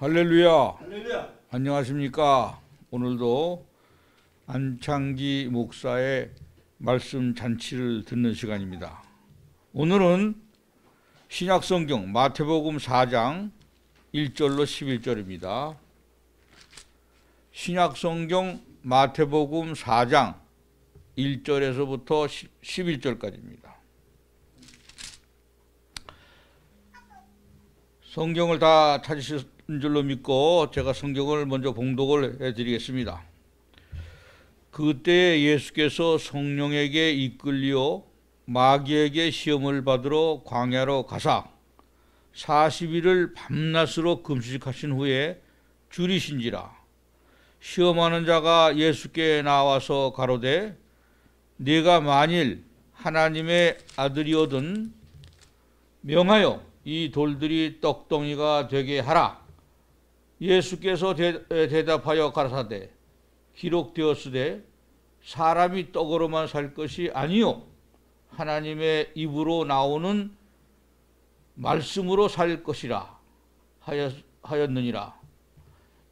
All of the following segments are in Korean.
할렐루야. 할렐루야. 안녕하십니까. 오늘도 안창기 목사의 말씀 잔치를 듣는 시간입니다. 오늘은 신약성경 마태복음 4장 1절로 11절입니다. 신약성경 마태복음 4장 1절에서부터 11절까지입니다. 성경을 다 찾으셨 줄로 믿고 제가 성경을 먼저 봉독을 해드리겠습니다. 그때 예수께서 성령에게 이끌리어 마귀에게 시험을 받으러 광야로 가사 40일을 밤낮으로 금식하신 후에 줄이신지라 시험하는 자가 예수께 나와서 가로되 네가 만일 하나님의 아들이거든 명하여 이 돌들이 떡덩이가 되게 하라 예수께서 대, 답하여 가라사대 기록되었으되 사람이 떡으로만 살 것이 아니요 하나님의 입으로 나오는 말씀으로 살 것이라 하였, 느니라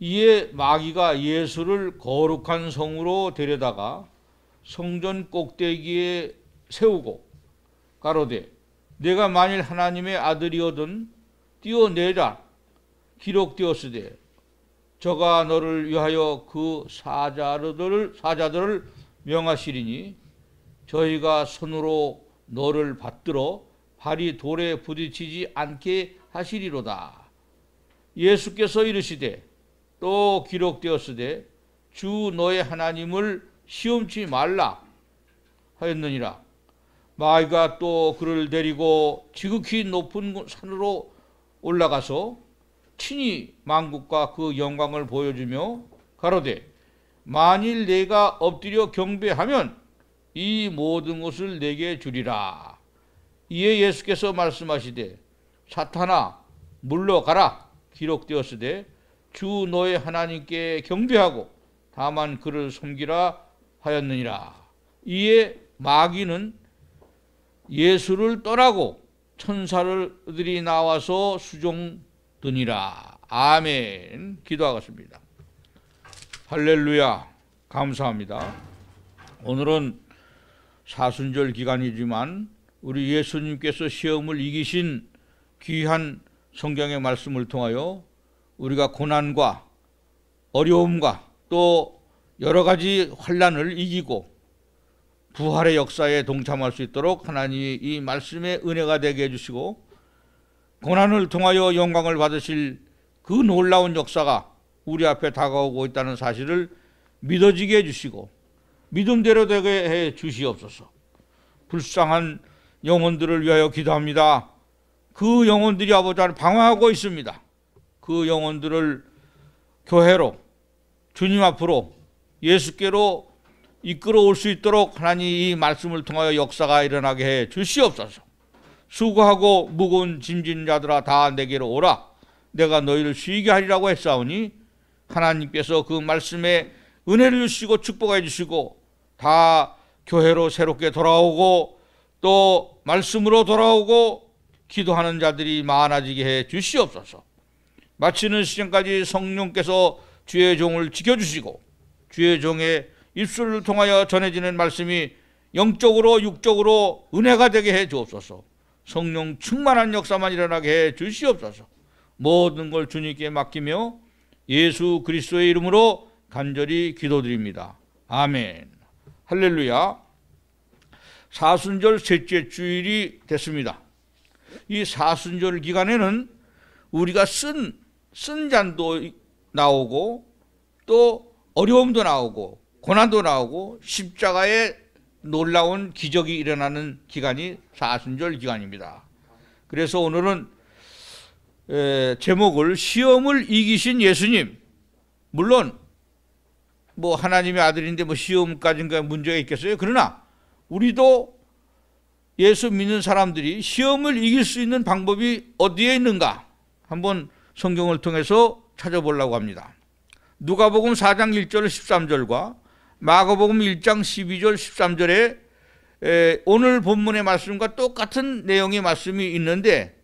이에 마귀가 예수를 거룩한 성으로 데려다가 성전 꼭대기에 세우고 가로되 내가 만일 하나님의 아들이어든 뛰어내라 기록되었으되 저가 너를 위하여 그 사자들을 사자들을 명하시리니 저희가 손으로 너를 받들어 발이 돌에 부딪히지 않게 하시리로다. 예수께서 이르시되 또 기록되었으되 주 너의 하나님을 시험치 말라 하였느니라. 마이가 또 그를 데리고 지극히 높은 산으로 올라가서 친히 만국과 그 영광을 보여주며 가로되 만일 내가 엎드려 경배하면 이 모든 것을 내게 주리라. 이에 예수께서 말씀하시되 사탄아 물러가라 기록되었으되 주 너의 하나님께 경배하고 다만 그를 섬기라 하였느니라. 이에 마귀는 예수를 떠나고 천사들이 나와서 수종 드니라. 아멘. 기도하겠습니다. 할렐루야. 감사합니다. 오늘은 사순절 기간이지만 우리 예수님께서 시험을 이기신 귀한 성경의 말씀을 통하여 우리가 고난과 어려움과 또 여러 가지 환란을 이기고 부활의 역사에 동참할 수 있도록 하나님이 이 말씀의 은혜가 되게 해주시고 고난을 통하여 영광을 받으실 그 놀라운 역사가 우리 앞에 다가오고 있다는 사실을 믿어지게 해주시고 믿음대로 되게 해 주시옵소서. 불쌍한 영혼들을 위하여 기도합니다. 그 영혼들이 아버지 안에 방황하고 있습니다. 그 영혼들을 교회로 주님 앞으로 예수께로 이끌어 올 수 있도록 하나님 이 말씀을 통하여 역사가 일어나게 해 주시옵소서. 수고하고 무거운 짐진 자들아 다 내게로 오라 내가 너희를 쉬게 하리라고 했사오니 하나님께서 그 말씀에 은혜를 주시고 축복해 주시고 다 교회로 새롭게 돌아오고 또 말씀으로 돌아오고 기도하는 자들이 많아지게 해 주시옵소서. 마치는 시간까지 성령께서 주의 종을 지켜주시고 주의 종의 입술을 통하여 전해지는 말씀이 영적으로 육적으로 은혜가 되게 해 주옵소서. 성령 충만한 역사만 일어나게 해 주시옵소서. 모든 걸 주님께 맡기며 예수 그리스도의 이름으로 간절히 기도드립니다. 아멘. 할렐루야. 사순절 셋째 주일이 됐습니다. 이 사순절 기간에는 우리가 쓴, 쓴 잔도 나오고 또 어려움도 나오고 고난도 나오고 십자가에 놀라운 기적이 일어나는 기간이 사순절 기간입니다. 그래서 오늘은 에, 제목을 시험을 이기신 예수님 물론 뭐 하나님의 아들인데 뭐시험까지인 문제가 있겠어요. 그러나 우리도 예수 믿는 사람들이 시험을 이길 수 있는 방법이 어디에 있는가 한번 성경을 통해서 찾아보려고 합니다. 누가복음 4장 1절 13절과 마가복음 1장 12절 13절에 오늘 본문의 말씀과 똑같은 내용의 말씀이 있는데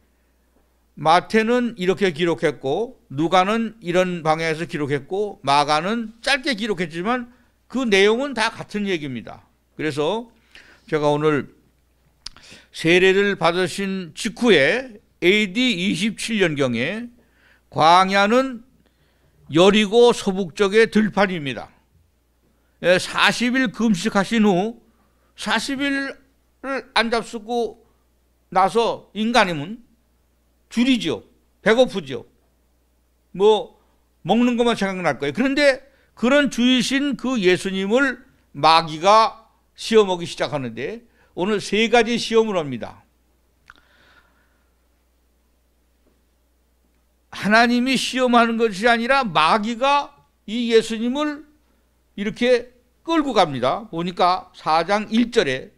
마태는 이렇게 기록했고 누가는 이런 방향에서 기록했고 마가는 짧게 기록했지만 그 내용은 다 같은 얘기입니다. 그래서 제가 오늘 세례를 받으신 직후에 AD 27년경에 광야는 여리고 서북쪽의 들판입니다. 40일 예, 금식하신 후 40일을 안 잡수고 나서 인간이면 줄이죠. 배고프죠. 뭐 먹는 것만 생각날 거예요. 그런데 그런 주이신 그 예수님을 마귀가 시험하기 시작하는데 오늘 세 가지 시험을 합니다. 하나님이 시험하는 것이 아니라 마귀가 이 예수님을 이렇게 끌고 갑니다. 보니까 4장 1절에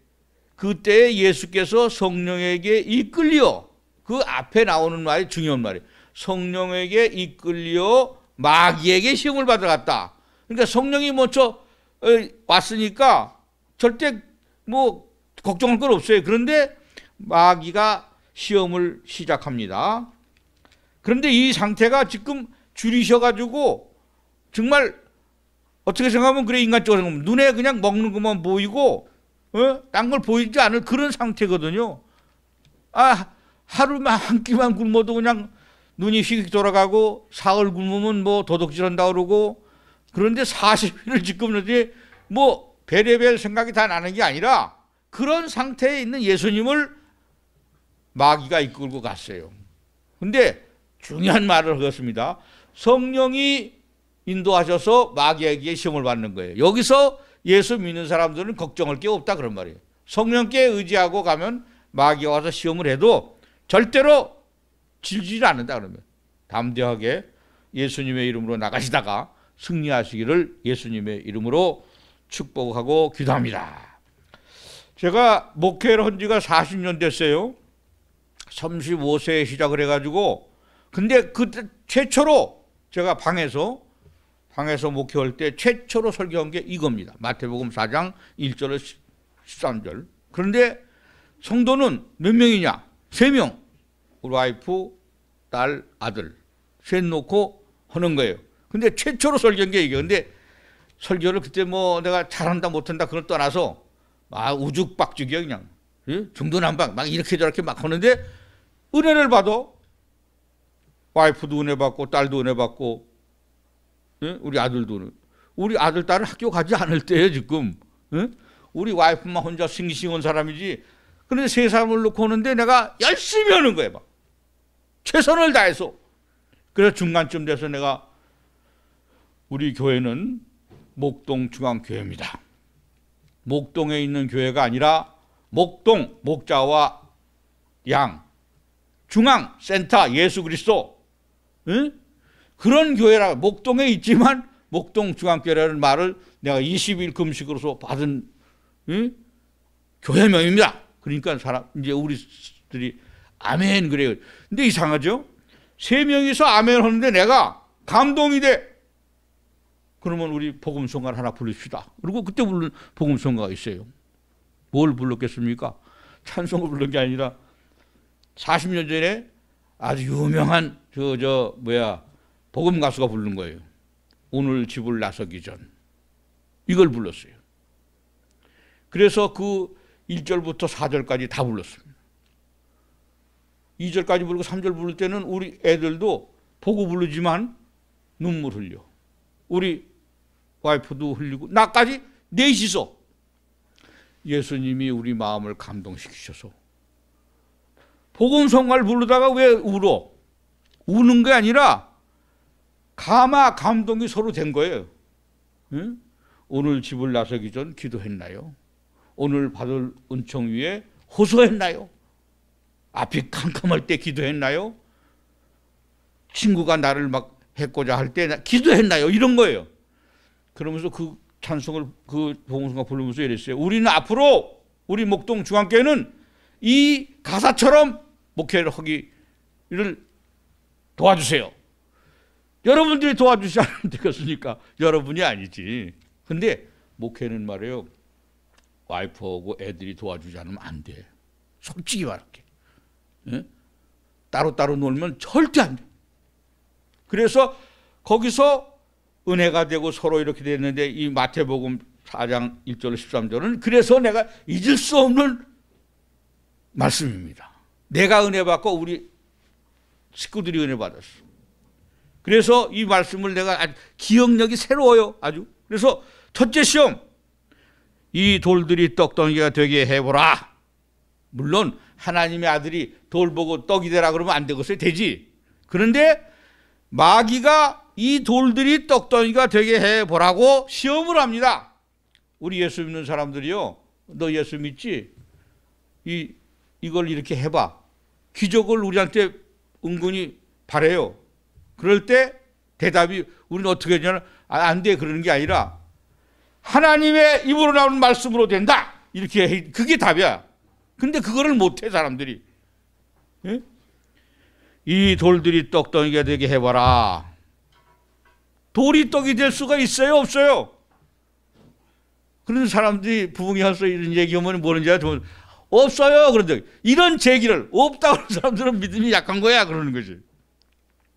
그때 예수께서 성령에게 이끌려 그 앞에 나오는 말이 중요한 말이에요. 성령에게 이끌려 마귀에게 시험을 받아 갔다. 그러니까 성령이 먼저 어, 왔으니까 절대 뭐 걱정할 건 없어요. 그런데 마귀가 시험을 시작합니다. 그런데 이 상태가 지금 줄이셔가지고 정말 어떻게 생각하면 그래 인간적으로 생각하면 눈에 그냥 먹는 것만 보이고 어? 딴걸 보이지 않을 그런 상태거든요. 아 하루만 한 끼만 굶어도 그냥 눈이 휙휙 돌아가고 사흘 굶으면 뭐 도둑질한다 그러고 그런데 40일을 짓궂는데 뭐 별의별 생각이 다 나는 게 아니라 그런 상태에 있는 예수님을 마귀가 이끌고 갔어요. 근데 중요한 말을 하겠습니다. 성령이 인도하셔서 마귀에게 시험을 받는 거예요. 여기서 예수 믿는 사람들은 걱정할 게 없다 그런 말이에요. 성령께 의지하고 가면 마귀 와서 시험을 해도 절대로 질질 않는다 그러면 담대하게 예수님의 이름으로 나가시다가 승리하시기를 예수님의 이름으로 축복하고 기도합니다. 제가 목회를 한 지가 40년 됐어요. 35세에 시작을 해가지고 근데 그때 최초로 제가 방에서 황에서 목회할 때 최초로 설교한 게 이겁니다. 마태복음 4장 1절에서 13절. 그런데 성도는 몇 명이냐? 세 명. 우리 와이프, 딸, 아들. 셋 놓고 하는 거예요. 근데 최초로 설교한 게 이게. 근데 설교를 그때 뭐 내가 잘한다 못한다 그걸 떠나서 아 우죽박죽이야 그냥 중도난방 막 이렇게 저렇게 막 하는데 은혜를 받아 와이프도 은혜 받고 딸도 은혜 받고 예? 우리 아들도 우리 아들 딸은 학교 가지 않을 때예요 지금. 예? 우리 와이프만 혼자 싱싱한 사람이지. 그런데 세 사람을 놓고 오는데 내가 열심히 하는 거예요. 막. 최선을 다해서. 그래서 중간쯤 돼서 내가 우리 교회는 목동 중앙교회입니다. 목동에 있는 교회가 아니라 목동 목자와 양 중앙 센터 예수 그리스도 응? 그런 교회라 목동에 있지만 목동 중앙교회라는 말을 내가 20일 금식으로서 받은 응? 교회명입니다. 그러니까 사람 이제 우리들이 아멘 그래요. 근데 이상하죠? 세 명이서 아멘 하는데 내가 감동이 돼. 그러면 우리 복음송가를 하나 부릅시다. 그리고 그때 부른 복음송가가 있어요. 뭘 불렀겠습니까? 찬송을 부른 게 아니라 40년 전에 아주 유명한 저 저 뭐야 복음 가수가 부른 거예요. 오늘 집을 나서기 전. 이걸 불렀어요. 그래서 그 1절부터 4절까지 다 불렀습니다. 2절까지 부르고 3절 부를 때는 우리 애들도 보고 부르지만 눈물 흘려. 우리 와이프도 흘리고 나까지 넷이서 예수님이 우리 마음을 감동시키셔서 복음 성화를 부르다가 왜 울어? 우는 게 아니라 감화 감동이 서로 된 거예요. 응? 예? 오늘 집을 나서기 전 기도했나요? 오늘 받을 은총 위에 호소했나요? 앞이 캄캄할 때 기도했나요? 친구가 나를 막 해코자 할 때 기도했나요? 이런 거예요. 그러면서 그 찬송을 그 봉송가 부르면서 이랬어요. 우리는 앞으로 우리 목동 중앙교회는 이 가사처럼 목회를 하기를 도와주세요. 여러분들이 도와주셔야 되겠습니까? 여러분이 아니지. 근데 목회는 말이에요. 와이프하고 애들이 도와주지 않으면 안 돼. 솔직히 말할게. 예? 따로따로 놀면 절대 안 돼. 그래서 거기서 은혜가 되고 서로 이렇게 됐는데 이 마태복음 4장 1절 13절은 그래서 내가 잊을 수 없는 말씀입니다. 내가 은혜 받고 우리 식구들이 은혜 받았어. 그래서 이 말씀을 내가 아, 기억력이 새로워요. 아주. 그래서 첫째 시험. 이 돌들이 떡덩이가 되게 해보라. 물론 하나님의 아들이 돌 보고 떡이 되라 그러면 안 되겠어요. 되지. 그런데 마귀가 이 돌들이 떡덩이가 되게 해보라고 시험을 합니다. 우리 예수 믿는 사람들이요. 너 예수 믿지? 이, 이걸 이렇게 해봐. 기적을 우리한테 은근히 바래요. 그럴 때 대답이 우리는 어떻게 하냐면 아, 안 돼. 그러는 게 아니라 하나님의 입으로 나오는 말씀으로 된다. 이렇게 해. 그게 답이야. 근데 그거를 못 해 사람들이. 예? 이 돌들이 떡덩이가 되게 해봐라. 돌이 떡이 될 수가 있어요 없어요? 그런 사람들이 부흥이 할수 이런 얘기하면 뭐는지 알죠? 없어요. 그런데 이런 제기를 없다고 하는 사람들은 믿음이 약한 거야 그러는 거지.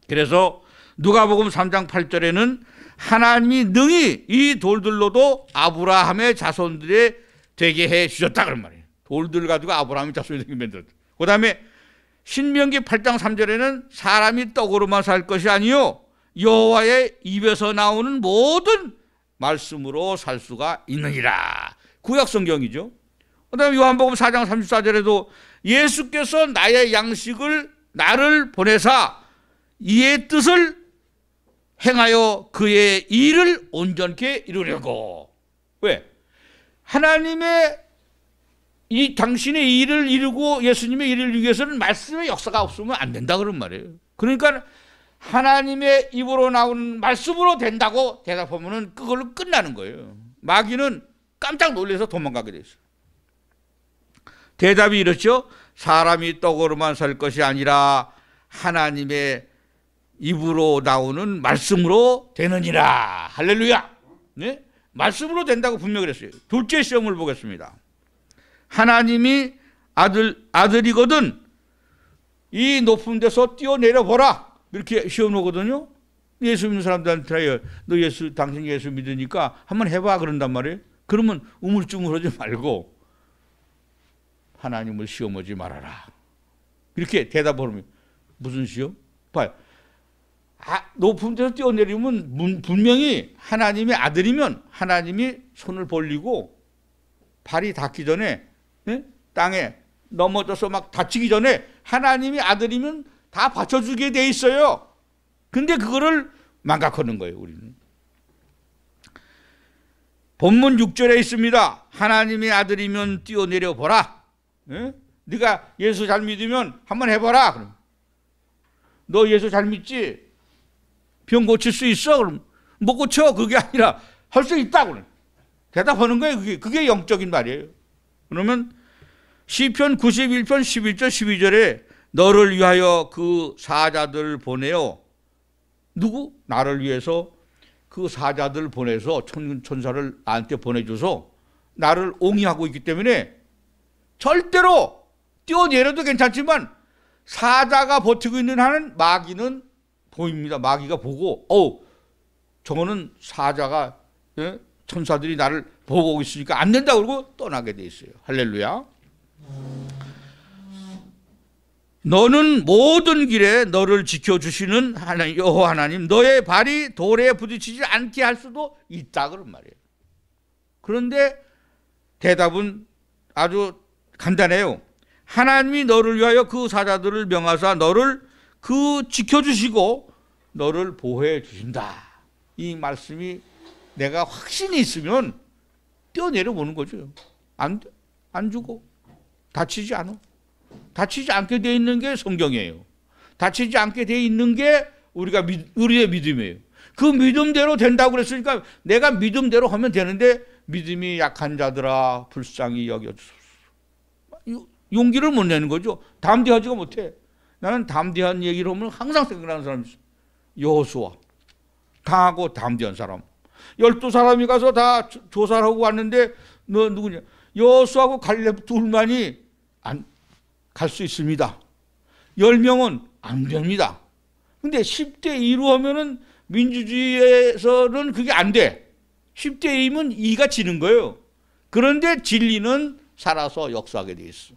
그래서 누가복음 3장 8절에는 하나님이 능히 이 돌들로도 아브라함의 자손들이 되게 해 주셨다 그런 말이에요. 돌들 가지고 아브라함의 자손이 되게 만들었다. 그다음에 신명기 8장 3절에는 사람이 떡으로만 살 것이 아니요 여호와의 입에서 나오는 모든 말씀으로 살 수가 있느니라. 구약 성경이죠. 그다음에 요한복음 4장 34절에도 예수께서 나의 양식을 나를 보내사 이의 뜻을 행하여 그의 일을 온전케 이루려고. 왜? 하나님의 이 당신의 일을 이루고 예수님의 일을 위해서는 말씀의 역사가 없으면 안 된다 그런 말이에요. 그러니까 하나님의 입으로 나온 말씀으로 된다고 대답하면 그걸로 끝나는 거예요. 마귀는 깜짝 놀래서 도망가게 됐어요. 대답이 이렇죠. 사람이 떡으로만 살 것이 아니라 하나님의 입으로 나오는 말씀으로 되느니라. 할렐루야. 네? 말씀으로 된다고 분명히 그랬어요. 둘째 시험을 보겠습니다. 하나님이 아들, 아들이거든 이 높은 데서 뛰어내려 보라. 이렇게 시험 오거든요. 예수 믿는 사람들한테 예, 너 예수, 당신 예수 믿으니까 한번 해봐. 그런단 말이에요. 그러면 우물쭈물하지 말고 하나님을 시험하지 말아라. 이렇게 대답을 하면 무슨 시험? 봐요. 아, 높은 데서 뛰어내리면 분명히 하나님의 아들이면 하나님이 손을 벌리고 발이 닿기 전에 네? 땅에 넘어져서 막 다치기 전에 하나님이 아들이면 다 받쳐주게 돼 있어요. 근데 그거를 망각하는 거예요, 우리는. 본문 6절에 있습니다. 하나님의 아들이면 뛰어내려 보라. 네? 네가 예수 잘 믿으면 한번 해봐라. 그럼. 너 예수 잘 믿지? 병 고칠 수 있어? 그럼 못 고쳐. 그게 아니라 할 수 있다고. 대답하는 거예요. 그게, 그게 영적인 말이에요. 그러면 시편 91편 11절 12절에 너를 위하여 그 사자들을 보내요. 누구? 나를 위해서 그 사자들을 보내서 천사를 나한테 보내줘서 나를 옹이하고 있기 때문에 절대로 뛰어내려도 괜찮지만 사자가 버티고 있는 한은 마귀는 보입니다. 마귀가 보고 어 저거는 사자가 예? 천사들이 나를 보고 있으니까 안 된다 그러고 떠나게 돼 있어요. 할렐루야. 너는 모든 길에 너를 지켜주시는 하나님, 여호와 하나님, 너의 발이 돌에 부딪히지 않게 할 수도 있다 그런 말이에요. 그런데 대답은 아주 간단해요. 하나님이 너를 위하여 그 사자들을 명하사 너를 그 지켜주시고 너를 보호해 주신다. 이 말씀이 내가 확신이 있으면 뛰어내려 보는 거죠. 안, 안 주고. 다치지 않아. 다치지 않게 돼 있는 게 성경이에요. 다치지 않게 돼 있는 게 우리가 믿, 우리의 믿음이에요. 그 믿음대로 된다고 그랬으니까 내가 믿음대로 하면 되는데 믿음이 약한 자들아 불쌍히 여겨주소서. 용기를 못 내는 거죠. 담대하지가 못해. 나는 담대한 얘기를 하면 항상 생각나는 사람이 있어. 여수와강하고 담대한 사람 열두 사람이 가서 다 조사를 하고 왔는데 너 누구냐 여수하고 갈렙 둘만이 갈 수 있습니다. 열명은안 됩니다. 근데 10대 2로 하면은 민주주의에서는 그게 안 돼. 10대 2면 2가 지는 거예요. 그런데 진리는 살아서 역사하게 돼 있어.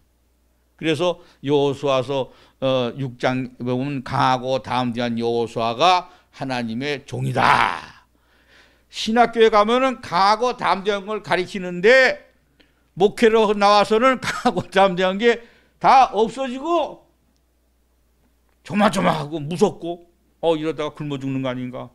그래서 여호수아서 6장 어, 보면 강하고 다음대한 여호수아가 하나님의 종이다. 신학교에 가면은 강하고 담대한 걸 가르치는데 목회로 나와서는 강하고 담대한 게 다 없어지고 조마조마하고 무섭고 어 이러다가 굶어 죽는 거 아닌가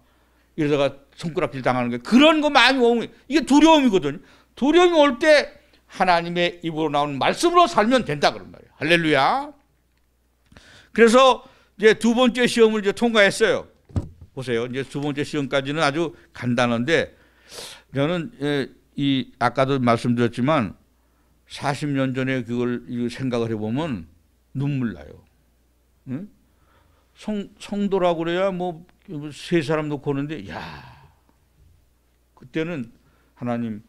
이러다가 손가락질 당하는 거 그런 거 많이 오면 이게 두려움이거든 두려움이 올 때 하나님의 입으로 나오는 말씀으로 살면 된다 그런 말이에 할렐루야. 그래서 이제 두 번째 시험을 이제 통과했어요. 보세요. 이제 두 번째 시험까지는 아주 간단한데 저는 예, 이 아까도 말씀드렸지만 40년 전에 그걸 생각을 해보면 눈물 나요. 응? 성, 성도라고 그래야 뭐 세 사람 놓고 오는데 야 그때는 하나님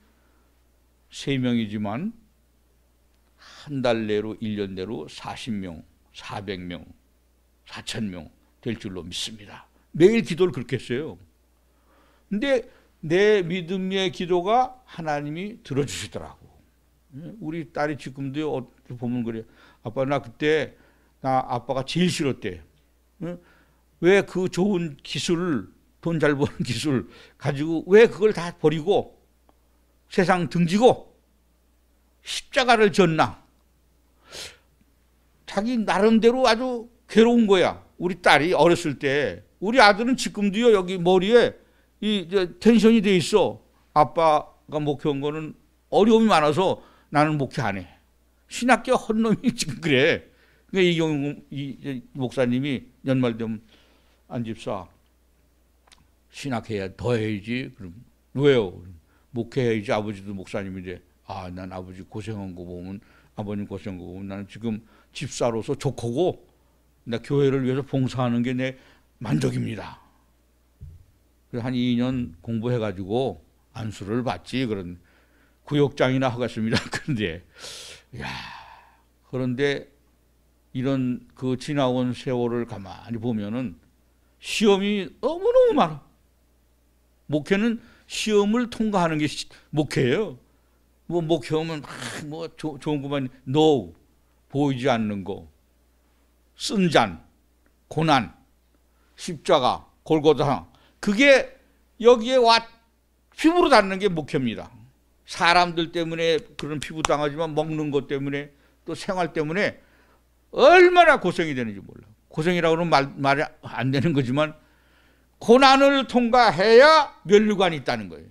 세 명이지만 한달 내로 1년 내로 40명, 400명, 4 0 0 0명될 줄로 믿습니다. 매일 기도를 그렇게 했어요. 근데 내 믿음의 기도가 하나님이 들어주시더라고. 예, 우리 딸이 지금도 어떻게 보면 그래. 아빠 나 그때 나 아빠가 제일 싫었대. 예, 왜그 좋은 기술, 돈 잘 버는 기술 가지고 왜 그걸 다 버리고 세상 등지고 십자가를 졌나? 자기 나름대로 아주 괴로운 거야. 우리 딸이 어렸을 때 우리 아들은 지금도요 여기 머리에 이 텐션이 돼 있어. 아빠가 목회한 거는 어려움이 많아서 나는 목회 안 해. 신학교 헌놈이 지금 그래. 그러니까 이경우 이 목사님이 연말 되면 안 집사 신학해야 더 해야지. 그럼 왜요? 목회해야지 아버지도 목사님이데 아, 난 아버지 고생한 거 보면 아버님 고생한 거 보면 나는 지금 집사로서 좋고 나 교회를 위해서 봉사하는 게 내 만족입니다. 그래서 한 2년 공부해 가지고 안수를 받지 그런 구역장이나 하겠습니다. 그런데 야, 그런데 이런 그 지나온 세월을 가만히 보면은 시험이 너무너무 많아. 목회는 시험을 통과하는 게 목회예요. 뭐, 목회험은 뭐 막, 뭐, 조, 좋은 것만, no. 보이지 않는 거. 쓴 잔, 고난, 십자가, 골고다. 그게 여기에 와, 피부로 닿는 게 목회입니다. 사람들 때문에 그런 피부 당하지만 먹는 것 때문에 또 생활 때문에 얼마나 고생이 되는지 몰라. 고생이라고 는 말, 말이 안 되는 거지만 고난을 통과해야 면류관이 있다는 거예요.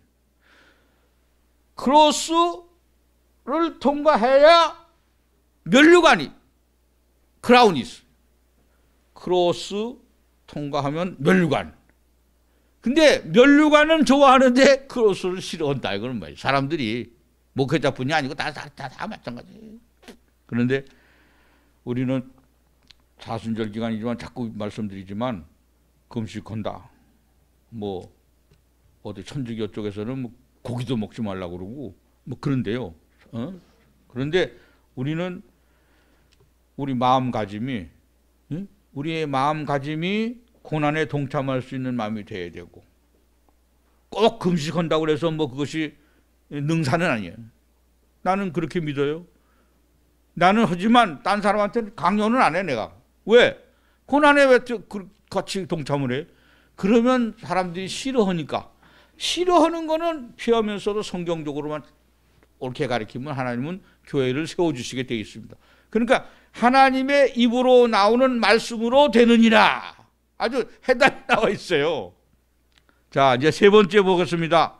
크로스 를 통과해야 면류관이 크라운이 있어. 크로스 통과하면 면류관. 근데 면류관은 좋아하는데 크로스를 싫어한다 이거는 말이야. 사람들이 목회자뿐이 아니고 다다다 다 마찬가지. 그런데 우리는 사순절 기간이지만 자꾸 말씀드리지만 금식한다. 뭐 어디 천주교 쪽에서는 뭐 고기도 먹지 말라고 그러고 뭐 그런데요. 어? 그런데 우리는 우리 마음가짐이 우리의 마음가짐이 고난에 동참할 수 있는 마음이 돼야 되고 꼭 금식한다고 해서 뭐 그것이 능사는 아니에요. 나는 그렇게 믿어요. 나는 하지만 딴 사람한테 강요는 안 해 내가. 왜? 고난에 왜 그 같이 동참을 해? 그러면 사람들이 싫어하니까. 싫어하는 거는 피하면서도 성경적으로만 옳게 가르치면 하나님은 교회를 세워주시게 되어 있습니다. 그러니까 하나님의 입으로 나오는 말씀으로 되느니라. 아주 해답이 나와 있어요. 자, 이제 세 번째 보겠습니다.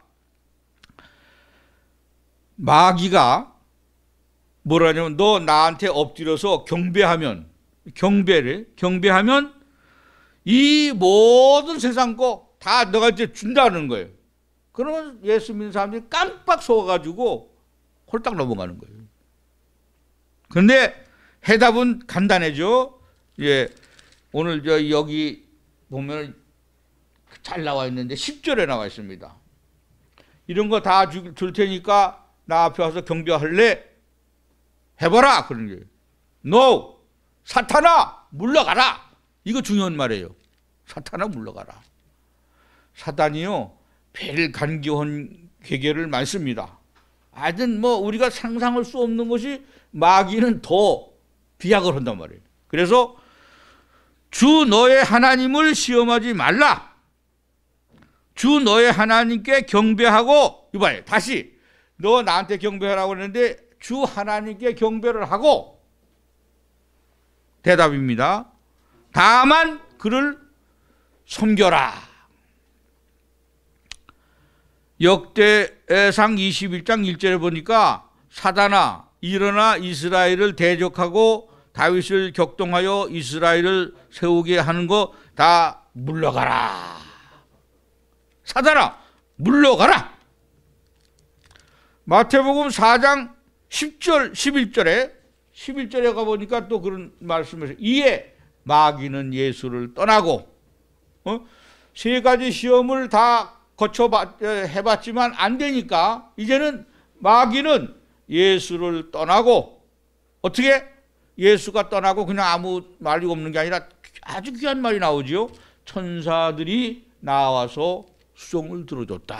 마귀가 뭐라냐면 하너 나한테 엎드려서 경배하면 경배를 경배하면 이 모든 세상 거 다 너가 이제 준다는 거예요. 그러면 예수 믿는 사람들이 깜빡 속아가지고 홀딱 넘어가는 거예요. 그런데 해답은 간단해죠. 예. 오늘 저 여기 보면 잘 나와 있는데 10절에 나와 있습니다. 이런 거 다 줄 테니까 나 앞에 와서 경배할래? 해봐라! 그런 게. No! 사탄아! 물러가라! 이거 중요한 말이에요. 사탄아 물러가라. 사단이요, 배를 간교한 괴계를 많습니다. 아여뭐 우리가 상상할 수 없는 것이 마귀는 더 비약을 한단 말이에요. 그래서 주 너의 하나님을 시험하지 말라. 주 너의 하나님께 경배하고 이봐요. 다시 너 나한테 경배하라고 그랬는데 주 하나님께 경배를 하고 대답입니다. 다만 그를 섬겨라. 역대상 21장 1절에 보니까 사단아 일어나 이스라엘을 대적하고 다윗을 격동하여 이스라엘을 세우게 하는 거 다 물러가라. 사단아 물러가라. 마태복음 4장 10절 11절에 11절에 가 보니까 또 그런 말씀에서 이에 마귀는 예수를 떠나고 어? 세 가지 시험을 다 거쳐 어, 해봤지만 안 되니까 이제는 마귀는 예수를 떠나고 어떻게 예수가 떠나고 그냥 아무 말이 없는 게 아니라 아주 귀한 말이 나오지요. 천사들이 나와서 수종을 들어줬다.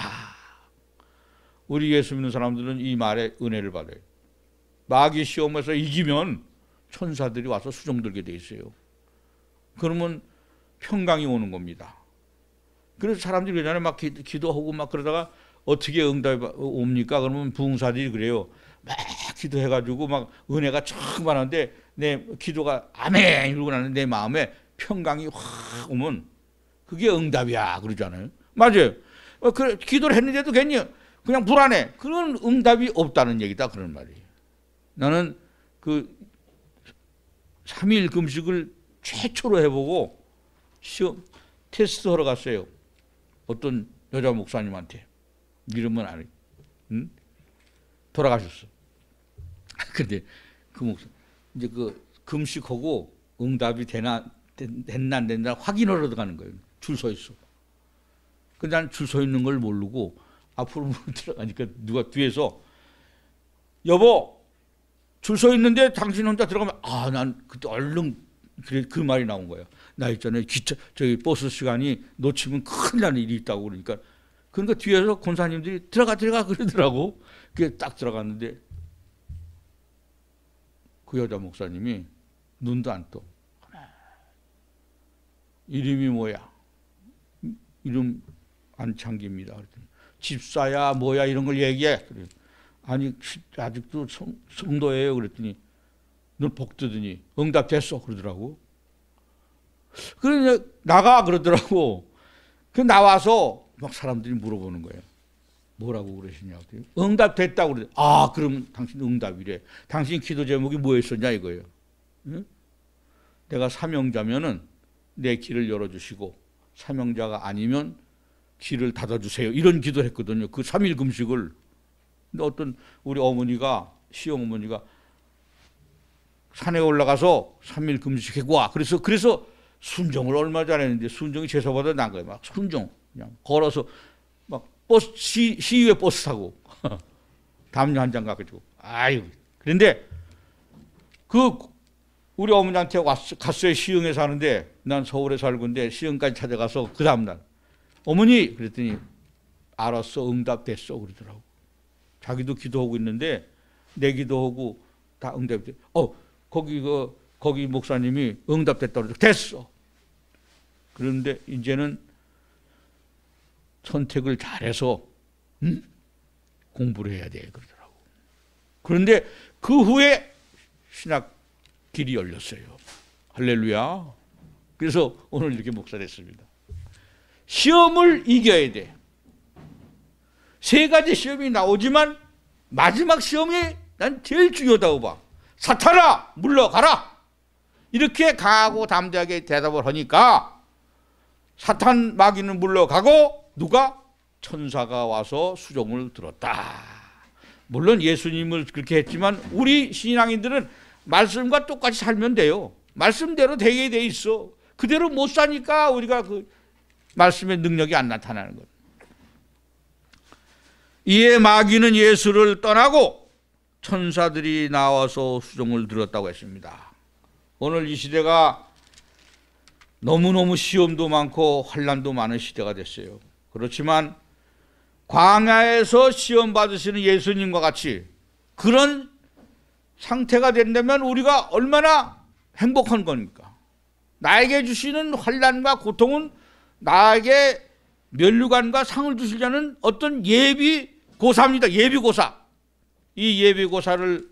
우리 예수 믿는 사람들은 이 말에 은혜를 받아요. 마귀 시험에서 이기면 천사들이 와서 수종 들게 돼 있어요. 그러면 평강이 오는 겁니다. 그래서 사람들이 그전에 막 기, 도하고막 그러다가 어떻게 응답이 옵니까? 그러면 부흥사들이 그래요. 막 기도해가지고 막 은혜가 촥 많은데 내 기도가 아멘 이러고 나는 내 마음에 평강이 확 오면 그게 응답이야 그러잖아요. 맞아요. 어, 그 기도를 했는데도 괜히 그냥 불안해. 그런 응답이 없다는 얘기다 그런 말이에요. 나는 그 3일 금식을 최초로 해보고 시험 테스트 하러 갔어요. 어떤 여자 목사님한테 이름은 안 응? 돌아가셨어. 근데 그 목사 이제 그 금식하고 응답이 되나 됐나 안 됐나 확인하러 들어가는 거예요. 줄 서 있어. 근데 난줄서 있는 걸 모르고 앞으로 들어가니까 누가 뒤에서 여보 줄 서 있는데 당신 혼자 들어가면 아 난 그때 얼른 그래 그 말이 나온 거예요. 나 있잖아요. 기차 저기 버스 시간이 놓치면 큰일 나는 일이 있다고 그러니까 그러니까 뒤에서 권사님들이 들어가 들어가 그러더라고. 그게 딱 들어갔는데 그 여자 목사님이 눈도 안 떠. 이름이 뭐야? 이름 안창기입니다. 그랬더니 집사야 뭐야 이런 걸 얘기해. 그래. 아니 그 아직도 성, 성도예요. 그랬더니 눈복 뜨더니 응답됐어 그러더라고. 그러니 나가 그러더라고. 그 나와서 막 사람들이 물어보는 거예요. 뭐라고 그러시냐고. 응답됐다고 그래. 아, 그럼 당신 응답이래. 당신 기도 제목이 뭐였었냐 이거예요. 응? 내가 사명자면은 내 길을 열어주시고 사명자가 아니면 길을 닫아주세요. 이런 기도를 했거든요. 그 3일 금식을. 근데 어떤 우리 어머니가, 시어머니가 산에 올라가서 3일 금식했고 와. 그래서 그래서 순종을 얼마 잘했는데 순종이 제사보다 난 거예요. 막 순종 그냥 걸어서 막 버스 시, 시위에 버스 타고 담요 한장 가지고 가 아유 그런데 그 우리 어머니한테 왔어, 갔어요 시흥에 사는데 난 서울에 살고있는데 시흥까지 찾아가서 그 다음날 어머니 그랬더니 알았어 응답됐어 그러더라고 자기도 기도하고 있는데 내 기도하고 다 응답돼 어 거기 그 거기 목사님이 응답됐다고 됐어. 그런데 이제는 선택을 잘해서 음? 공부를 해야 돼 그러더라고. 그런데 그 후에 신학 길이 열렸어요. 할렐루야. 그래서 오늘 이렇게 목사 됐습니다. 시험을 이겨야 돼. 세 가지 시험이 나오지만 마지막 시험이 난 제일 중요하다고 봐. 사타아 물러가라 이렇게 강하고 담대하게 대답을 하니까 사탄 마귀는 물러가고 누가 천사가 와서 수종을 들었다. 물론 예수님을 그렇게 했지만 우리 신앙인들은 말씀과 똑같이 살면 돼요. 말씀대로 되게 돼 있어. 그대로 못 사니까 우리가 그 말씀의 능력이 안 나타나는 거예요. 이에 마귀는 예수를 떠나고 천사들이 나와서 수종을 들었다고 했습니다. 오늘 이 시대가 너무너무 시험도 많고 환란도 많은 시대가 됐어요. 그렇지만 광야에서 시험 받으시는 예수님과 같이 그런 상태가 된다면 우리가 얼마나 행복한 겁니까? 나에게 주시는 환란과 고통은 나에게 면류관과 상을 주시려는 어떤 예비 고사입니다. 예비 고사. 이 예비고사를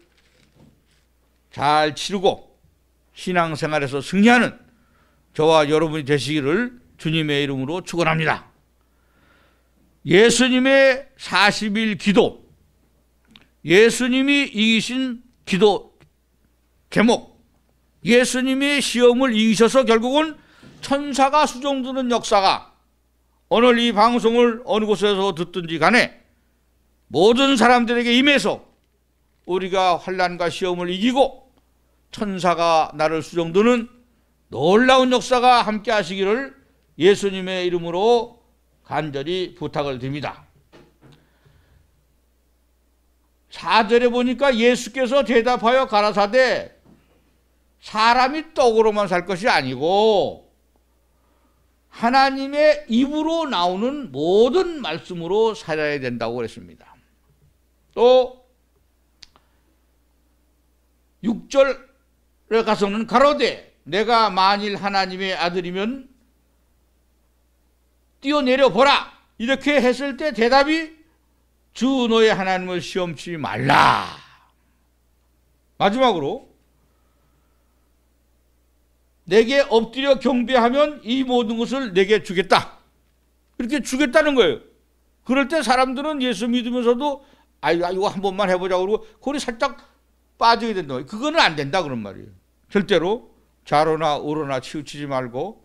잘 치르고 신앙생활에서 승리하는 저와 여러분이 되시기를 주님의 이름으로 축원합니다. 예수님의 40일 기도 예수님이 이기신 기도 제목 예수님이 시험을 이기셔서 결국은 천사가 수종드는 역사가 오늘 이 방송을 어느 곳에서 듣든지 간에 모든 사람들에게 임해서 우리가 환란과 시험을 이기고 천사가 나를 수정드는 놀라운 역사가 함께 하시기를 예수님의 이름으로 간절히 부탁을 드립니다. 4절에 보니까 예수께서 대답하여 가라사대 사람이 떡으로만 살 것이 아니고 하나님의 입으로 나오는 모든 말씀으로 살아야 된다고 그랬습니다. 또 6절에 가서는 가로되 내가 만일 하나님의 아들이면 뛰어내려 보라 이렇게 했을 때 대답이 주 너의 하나님을 시험치 말라 마지막으로 내게 엎드려 경배하면 이 모든 것을 내게 주겠다 이렇게 주겠다는 거예요 그럴 때 사람들은 예수 믿으면서도 아이고 이거 한 번만 해보자 그러고 그걸 살짝 빠져야 된다. 그거는 안 된다 그런 말이에요. 절대로 좌로나 우로나 치우치지 말고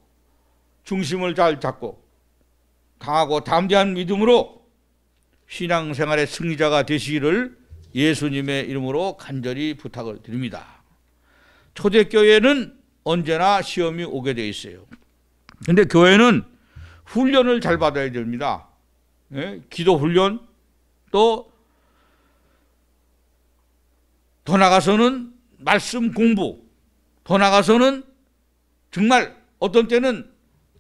중심을 잘 잡고 강하고 담대한 믿음으로 신앙생활의 승리자가 되시기를 예수님의 이름으로 간절히 부탁을 드립니다. 초대교회는 언제나 시험이 오게 되어 있어요. 근데 교회는 훈련을 잘 받아야 됩니다. 예? 기도 훈련, 또더 나가서는 말씀 공부, 더 나가서는 정말 어떤 때는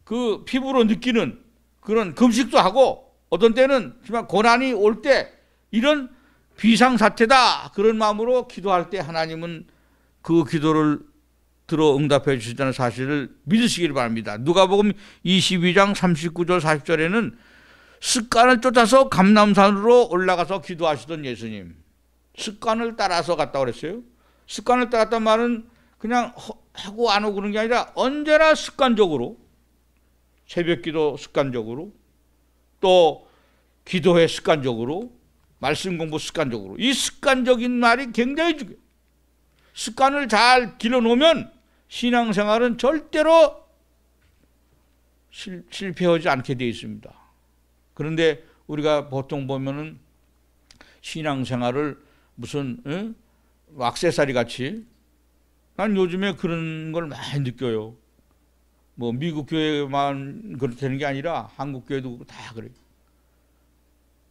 그 피부로 느끼는 그런 금식도 하고 어떤 때는 정말 고난이 올 때 이런 비상사태다 그런 마음으로 기도할 때 하나님은 그 기도를 들어 응답해 주시다는 사실을 믿으시길 바랍니다. 누가복음 22장 39절 40절에는 습관을 쫓아서 감남산으로 올라가서 기도하시던 예수님 습관을 따라서 갔다 그랬어요. 습관을 따랐단 말은 그냥 하고 안 하고 그런 게 아니라 언제나 습관적으로 새벽 기도 습관적으로 또 기도회 습관적으로 말씀 공부 습관적으로 이 습관적인 말이 굉장히 중요해요. 습관을 잘 길러놓으면 신앙생활은 절대로 실, 패하지 않게 되어 있습니다. 그런데 우리가 보통 보면은 신앙생활을 무슨 응? 악세사리 같이 난 요즘에 그런 걸 많이 느껴요. 뭐 미국 교회만 그렇다는 게 아니라 한국 교회도 다 그래요.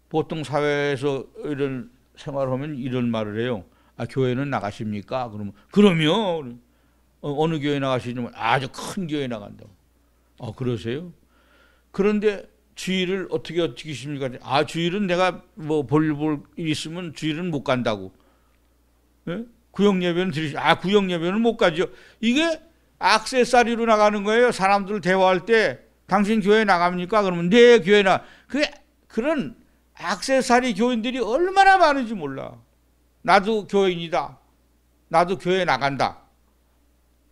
보통 사회에서 이런 생활을 하면 이런 말을 해요. 아 교회는 나가십니까? 그러면 그럼요. 어, 느 교회 나가시냐면 아주 큰 교회 나간다고. 아 그러세요? 그런데 주일을 어떻게 어떻게십니까? 아 주일은 내가 뭐볼볼 있으면 주일은 못 간다고. 네? 예? 구역 예배는 드리시. 아 구역 예배는 못 가죠. 이게 악세사리로 나가는 거예요. 사람들 대화할 때 당신 교회 나갑니까? 그러면 네 교회 나. 그 그런 악세사리 교인들이 얼마나 많은지 몰라. 나도 교인이다. 나도 교회 나간다.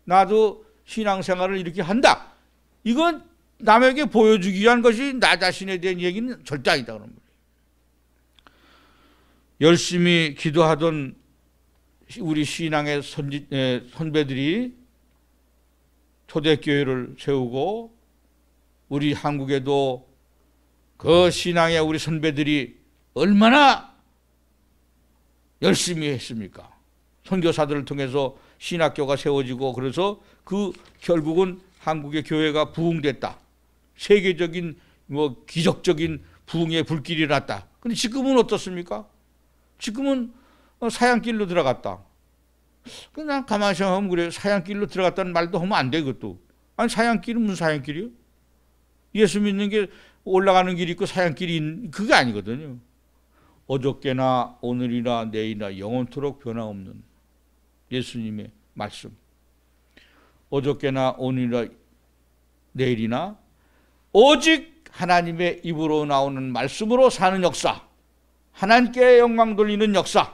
나도 신앙생활을 이렇게 한다. 이건 남에게 보여주기 위한 것이 나 자신에 대한 얘기는 절대 아니다 그런 거예요. 열심히 기도하던 우리 신앙의 선지, 선배들이 초대교회를 세우고 우리 한국에도 그 신앙의 우리 선배들이 얼마나 열심히 했습니까? 선교사들을 통해서 신학교가 세워지고 그래서 그 결국은 한국의 교회가 부흥됐다. 세계적인 뭐 기적적인 부흥의 불길이 났다. 근데 지금은 어떻습니까? 지금은 어, 사양길로 들어갔다. 그냥 가만히 생각하면 그래. 요 사양길로 들어갔다는 말도 하면 안 돼, 그것도. 아니, 사양길은 무슨 사양길이요? 예수 믿는 게 올라가는 길이 있고 사양길이 있는, 그게 아니거든요. 어저께나 오늘이나 내일이나 영원토록 변화없는 예수님의 말씀. 어저께나 오늘이나 내일이나 오직 하나님의 입으로 나오는 말씀으로 사는 역사, 하나님께 영광 돌리는 역사,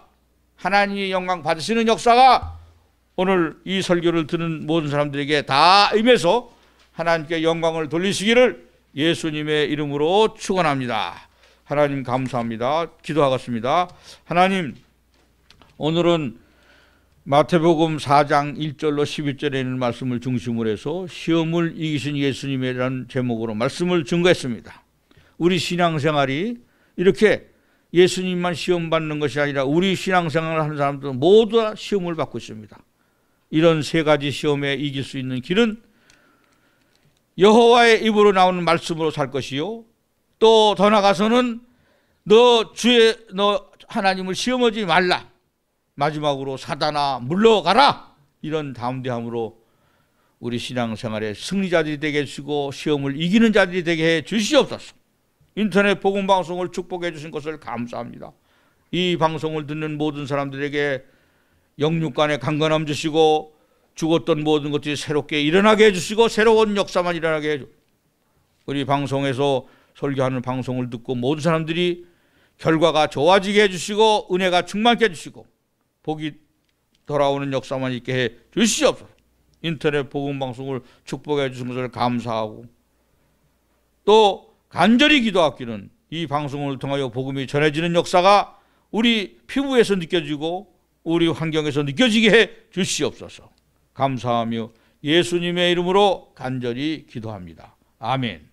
하나님의 영광 받으시는 역사가 오늘 이 설교를 듣는 모든 사람들에게 다 임해서 하나님께 영광을 돌리시기를 예수님의 이름으로 축원합니다. 하나님 감사합니다. 기도하겠습니다. 하나님 오늘은 마태복음 4장 1절로 11절에 있는 말씀을 중심으로 해서 시험을 이기신 예수님이라는 제목으로 말씀을 증거했습니다. 우리 신앙생활이 이렇게 예수님만 시험 받는 것이 아니라 우리 신앙생활을 하는 사람들은 모두 다 시험을 받고 있습니다. 이런 세 가지 시험에 이길 수 있는 길은 여호와의 입으로 나오는 말씀으로 살 것이요. 또 더 나가서는 아너 주의 너 하나님을 시험하지 말라. 마지막으로 사단아 물러가라 이런 담대함으로 우리 신앙생활의 승리자들이 되게 해주시고 시험을 이기는 자들이 되게 해 주시옵소서. 인터넷 복음 방송을 축복해 주신 것을 감사합니다. 이 방송을 듣는 모든 사람들에게 영육간에 강건함 주시고 죽었던 모든 것들이 새롭게 일어나게 해주시고 새로운 역사만 일어나게 해주. 고 우리 방송에서 설교하는 방송을 듣고 모든 사람들이 결과가 좋아지게 해주시고 은혜가 충만케 해주시고 복이 돌아오는 역사만 있게 해 주시옵소서. 인터넷 복음 방송을 축복해 주신 것을 감사하고 또 간절히 기도하기는 이 방송을 통하여 복음이 전해지는 역사가 우리 피부에서 느껴지고 우리 환경에서 느껴지게 해 주시옵소서. 감사하며 예수님의 이름으로 간절히 기도합니다. 아멘.